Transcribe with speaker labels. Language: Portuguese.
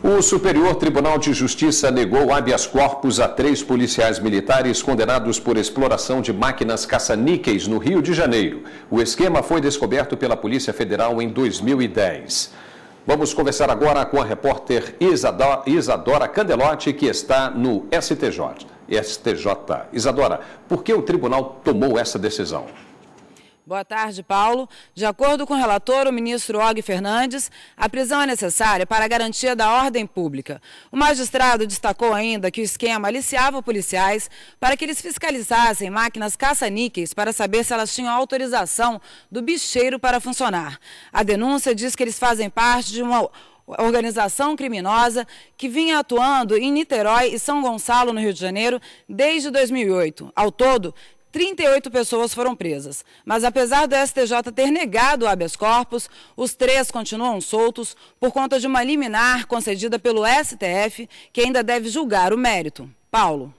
Speaker 1: O Superior Tribunal de Justiça negou habeas corpus a três policiais militares condenados por exploração de máquinas caça-níqueis no Rio de Janeiro. O esquema foi descoberto pela Polícia Federal em 2010. Vamos conversar agora com a repórter Isadora Candelotti, que está no STJ. STJ. Isadora, por que o tribunal tomou essa decisão?
Speaker 2: Boa tarde, Paulo. De acordo com o relator, o ministro Og Fernandes, a prisão é necessária para a garantia da ordem pública. O magistrado destacou ainda que o esquema aliciava policiais para que eles fiscalizassem máquinas caça-níqueis para saber se elas tinham autorização do bicheiro para funcionar. A denúncia diz que eles fazem parte de uma organização criminosa que vinha atuando em Niterói e São Gonçalo, no Rio de Janeiro, desde 2008. Ao todo, 38 pessoas foram presas. Mas apesar do STJ ter negado o habeas corpus, os três continuam soltos por conta de uma liminar concedida pelo STF, que ainda deve julgar o mérito. Paulo.